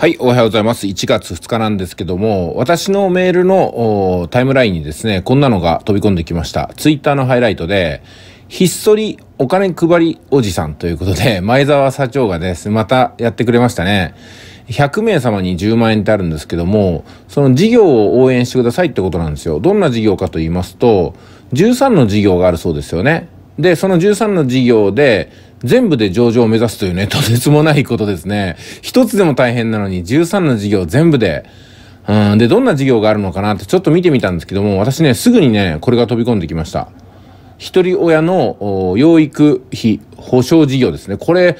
はい、おはようございます。1月2日なんですけども、私のメールのタイムラインにですね、こんなのが飛び込んできました。ツイッターのハイライトで、ひっそりお金配りおじさんということで、前澤社長がですね、またやってくれましたね。100名様に10万円ってあるんですけども、その事業を応援してくださいってことなんですよ。どんな事業かと言いますと、13の事業があるそうですよね。で、その13の事業で、全部で上場を目指すというね、とてつもないことですね。一つでも大変なのに、13の事業全部で、うん、で、どんな事業があるのかなってちょっと見てみたんですけども、私ね、すぐにね、これが飛び込んできました。一人親の養育費保障事業ですね。これ、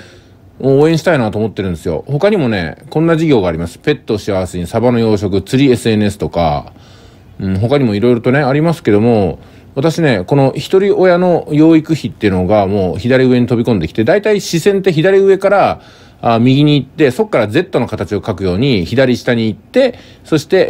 応援したいなと思ってるんですよ。他にもね、こんな事業があります。ペットを幸せにサバの養殖、釣り SNS とか、うん、他にもいろいろとね、ありますけども、私ね、この一人親の養育費っていうのがもう左上に飛び込んできて、大体視線って左上からあ右に行って、そこから Z の形を書くように左下に行って、そして、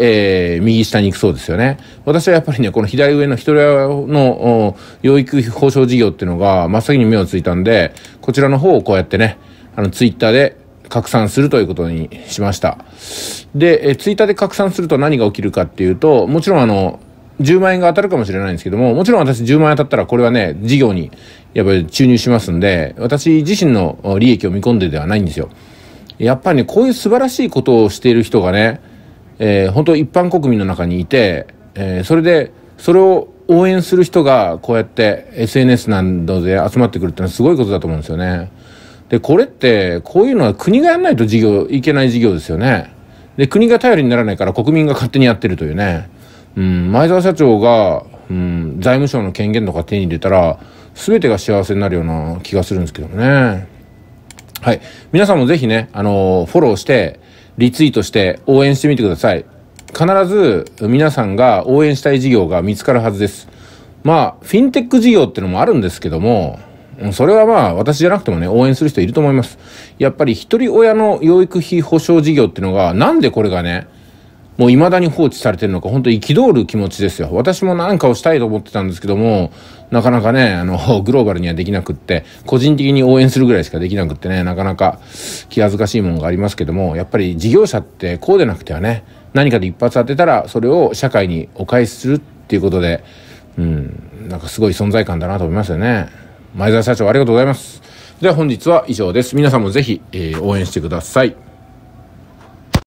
えー、右下に行くそうですよね。私はやっぱりね、この左上の一人の養育費保障事業っていうのが真っ先に目をついたんで、こちらの方をこうやってね、あの、ツイッターで拡散するということにしました。で、えツイッターで拡散すると何が起きるかっていうと、もちろんあの、10万円が当たるかもしれないんですけども、もちろん私10万円当たったらこれはね、事業にやっぱり注入しますんで、私自身の利益を見込んでではないんですよ。やっぱりね、こういう素晴らしいことをしている人がね、えー、本当一般国民の中にいて、えー、それで、それを応援する人がこうやって SNS などで集まってくるってのはすごいことだと思うんですよね。で、これって、こういうのは国がやんないと事業、いけない事業ですよね。で、国が頼りにならないから国民が勝手にやってるというね。うん、前澤社長が、うん、財務省の権限とか手に入れたら、全てが幸せになるような気がするんですけどね。はい。皆さんもぜひね、あのー、フォローして、リツイートして、応援してみてください。必ず皆さんが応援したい事業が見つかるはずです。まあ、フィンテック事業ってのもあるんですけども、それはまあ、私じゃなくてもね、応援する人いると思います。やっぱり、一人親の養育費保障事業ってのが、なんでこれがね、もう未だに放置されてるのか、本当憤る気持ちですよ。私も何かをしたいと思ってたんですけども、なかなかね、あの、グローバルにはできなくって、個人的に応援するぐらいしかできなくってね、なかなか気恥ずかしいものがありますけども、やっぱり事業者ってこうでなくてはね、何かで一発当てたら、それを社会にお返しするっていうことで、うん、なんかすごい存在感だなと思いますよね。前澤社長ありがとうございます。では本日は以上です。皆さんもぜひ、えー、応援してください。